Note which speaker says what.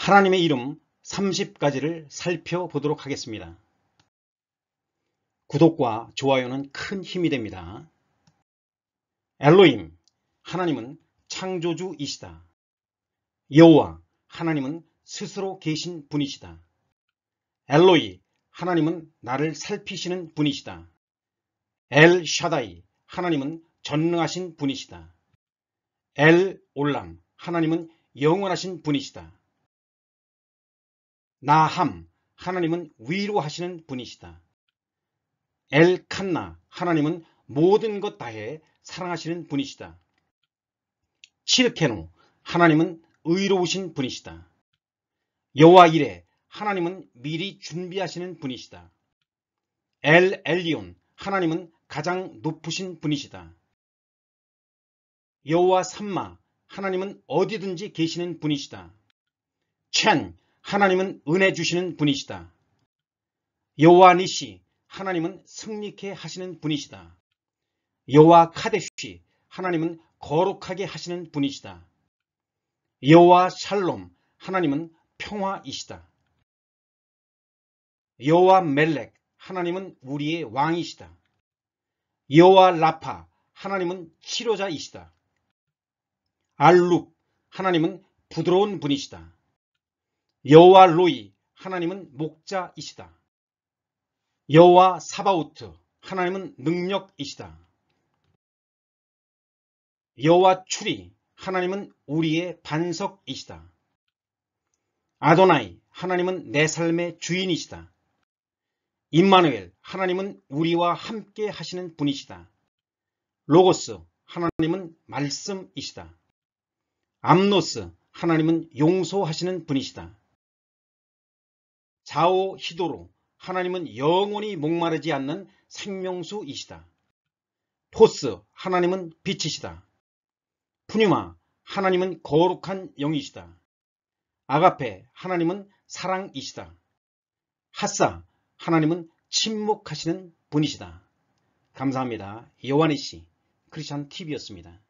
Speaker 1: 하나님의 이름 30가지를 살펴보도록 하겠습니다. 구독과 좋아요는 큰 힘이 됩니다. 엘로임, 하나님은 창조주이시다. 여호와, 하나님은 스스로 계신 분이시다. 엘로이, 하나님은 나를 살피시는 분이시다. 엘 샤다이, 하나님은 전능하신 분이시다. 엘 올람, 하나님은 영원하신 분이시다. 나함 하나님은 위로하시는 분이시다. 엘 칸나 하나님은 모든 것 다해 사랑하시는 분이시다. 칠케노 하나님은 의로우신 분이시다. 여호와 이레 하나님은 미리 준비하시는 분이시다. 엘 엘리온 하나님은 가장 높으신 분이시다. 여호와 삼마 하나님은 어디든지 계시는 분이시다. 첸 하나님은 은혜 주시는 분이시다. 여호와 니시 하나님은 승리케 하시는 분이시다. 여호와 카데슈시 하나님은 거룩하게 하시는 분이시다. 여호와 샬롬 하나님은 평화이시다. 여호와 멜렉 하나님은 우리의 왕이시다. 여호와 라파 하나님은 치료자이시다. 알룩 하나님은 부드러운 분이시다. 여호와 로이 하나님은 목자이시다. 여호와 사바우트 하나님은 능력이시다. 여호와 추리 하나님은 우리의 반석이시다. 아도나이 하나님은 내 삶의 주인이시다. 임마누엘 하나님은 우리와 함께 하시는 분이시다. 로고스 하나님은 말씀이시다. 암노스 하나님은 용서하시는 분이시다. 좌오 히도로 하나님은 영원히 목마르지 않는 생명수이시다. 토스 하나님은 빛이시다. 푸니마 하나님은 거룩한 영이시다. 아가페 하나님은 사랑이시다. 하사 하나님은 침묵하시는 분이시다. 감사합니다. 여와이씨 크리스천 TV였습니다.